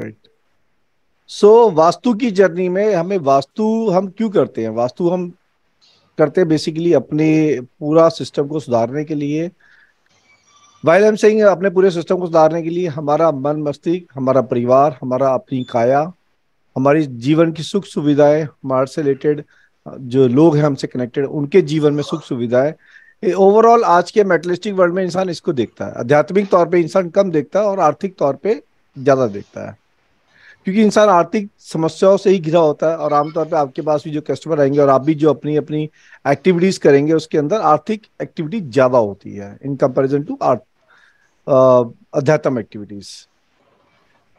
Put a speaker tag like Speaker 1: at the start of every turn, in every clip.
Speaker 1: right. सो वास्तु की journey में हमें वास्तु हम क्यों करते हैं वास्तु हम करते हैं बेसिकली अपने पूरा सिस्टम को सुधारने के लिए वाइल एम सिंह अपने पूरे सिस्टम को सुधारने के लिए हमारा मन मस्तिष्क हमारा परिवार हमारा अपनी काया हमारी जीवन की सुख सुविधाएं हमारे से रिलेटेड जो लोग हैं हमसे कनेक्टेड उनके जीवन में सुख सुविधाएं ओवरऑल आज के मेटलिस्टिक वर्ल्ड में इंसान इसको देखता है आध्यात्मिक तौर पे इंसान कम देखता है और आर्थिक तौर पे ज्यादा देखता है क्योंकि इंसान आर्थिक समस्याओं से ही घिरा होता है और आमतौर पर आपके पास भी जो कस्टमर आएंगे और आप भी जो अपनी अपनी एक्टिविटीज करेंगे उसके अंदर आर्थिक एक्टिविटी ज्यादा होती है इन कंपेरिजन टू अध्यात्म एक्टिविटीज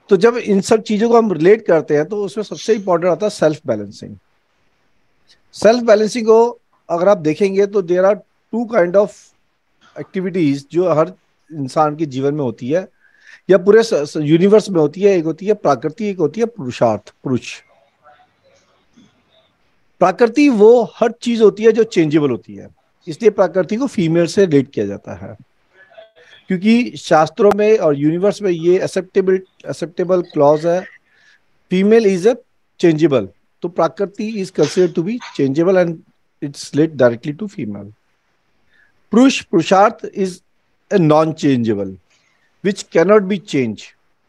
Speaker 1: तो जब इन सब चीजों को हम रिलेट करते हैं तो उसमें सबसे इंपॉर्टेंट आता है सेल्फ बैलेंसिंग सेल्फ बैलेंसिंग को अगर आप देखेंगे तो there are two kind of activities जो हर इंसान के जीवन में होती है या पूरे यूनिवर्स में होती है एक होती है प्राकृति एक होती है पुरुषार्थ पुरुष प्राकृति वो हर चीज होती है जो चेंजेबल होती है इसलिए प्रकृति को फीमेल से रिलेट किया जाता है क्योंकि शास्त्रों में और यूनिवर्स में ये एक्सेप्टेबल एक्सेप्टेबल क्लॉज है फीमेल इज अ चेंजेबल तो प्रकृति is consider to be changeable and it's relate directly to female पुरुष पुरुषार्थ is a non changeable which cannot be change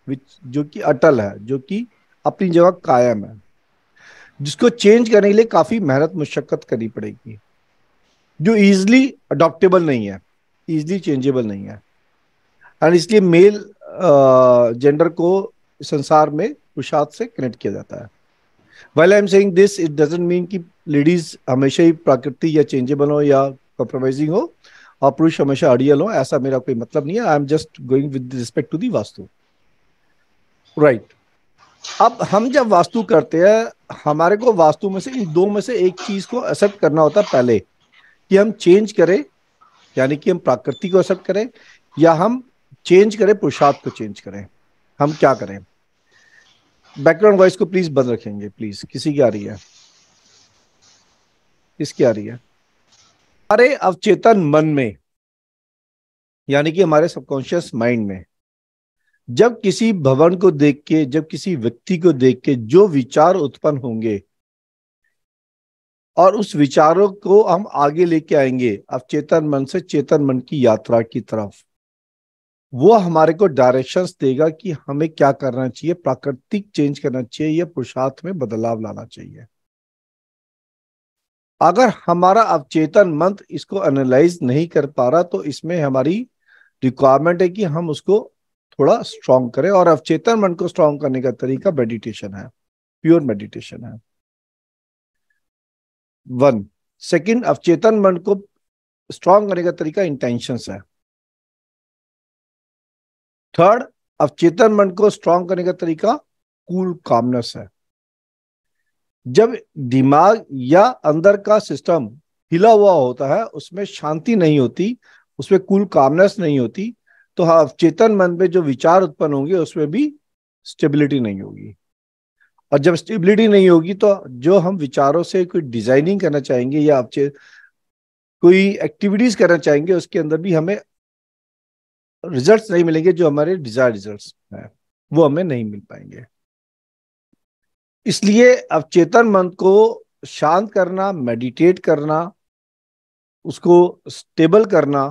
Speaker 1: which जो कि अटल है जो कि अपनी जगह कायम है जिसको चेंज करने के लिए काफ़ी मेहनत मुशक्क़त करनी पड़ेगी जो इजिली अडोप्टेबल नहीं है इजली चेंजेबल नहीं है एंड इसलिए मेल जेंडर को संसार में पुरुषार्थ से कनेक्ट किया जाता है well I am saying this it doesn't mean कि लेडीज हमेशा ही प्राकृतिक या चेंजेबल हो या कॉम्प्रोमाइजिंग हो और पुरुष हमेशा अड़ियल हो ऐसा मेरा कोई मतलब नहीं है I am just going with respect to the vastu right right. अब हम जब वास्तु करते हैं हमारे को वास्तु में से इन दो में से एक चीज को एक्सेप्ट करना होता है पहले कि हम चेंज करें यानी कि हम प्रकृति को एक्सेप्ट करें या हम चेंज करें पुरुषार्थ को चेंज करें हम क्या करें बैकग्राउंड वॉइस को प्लीज बंद रखेंगे प्लीज किसी की आ रही है इसकी आ रही है हमारे अवचेतन मन में यानी कि हमारे सबकॉन्शियस माइंड में जब किसी भवन को देख के जब किसी व्यक्ति को देख के जो विचार उत्पन्न होंगे और उस विचारों को हम आगे लेके आएंगे अवचेतन मन से चेतन मन की यात्रा की तरफ वो हमारे को डायरेक्शंस देगा कि हमें क्या करना चाहिए प्राकृतिक चेंज करना चाहिए या पुरुषार्थ में बदलाव लाना चाहिए अगर हमारा अवचेतन मंत्र इसको एनालाइज नहीं कर पा रहा तो इसमें हमारी रिक्वायरमेंट है कि हम उसको थोड़ा स्ट्रांग करें और अवचेतन मन को स्ट्रांग करने का तरीका मेडिटेशन है प्योर मेडिटेशन है वन सेकंड अवचेतन मन को स्ट्रांग करने का तरीका इंटेंशन है थर्ड अवचेतन मन को स्ट्रांग करने का तरीका कूल कामनेस है जब दिमाग या अंदर का सिस्टम हिला हुआ होता है उसमें शांति नहीं होती उसमें कुल कामनेस नहीं होती तो हाँ चेतन मन में जो विचार उत्पन्न होंगे उसमें भी स्टेबिलिटी नहीं होगी और जब स्टेबिलिटी नहीं होगी तो जो हम विचारों से कोई डिजाइनिंग करना चाहेंगे या आप कोई एक्टिविटीज करना चाहेंगे उसके अंदर भी हमें रिजल्ट्स नहीं मिलेंगे जो हमारे डिजायर रिजल्ट्स हैं वो हमें नहीं मिल पाएंगे इसलिए अवचेतन मन को शांत करना मेडिटेट करना उसको स्टेबल करना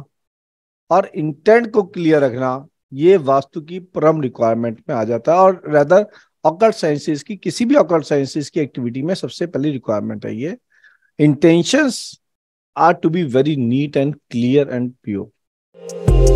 Speaker 1: और इंटेंट को क्लियर रखना ये वास्तु की परम रिक्वायरमेंट में आ जाता है और रेदर ऑकल्ट साइंसेस की किसी भी ऑकल्ट साइंसेस की एक्टिविटी में सबसे पहली रिक्वायरमेंट है ये intentions are to be very neat and clear and pure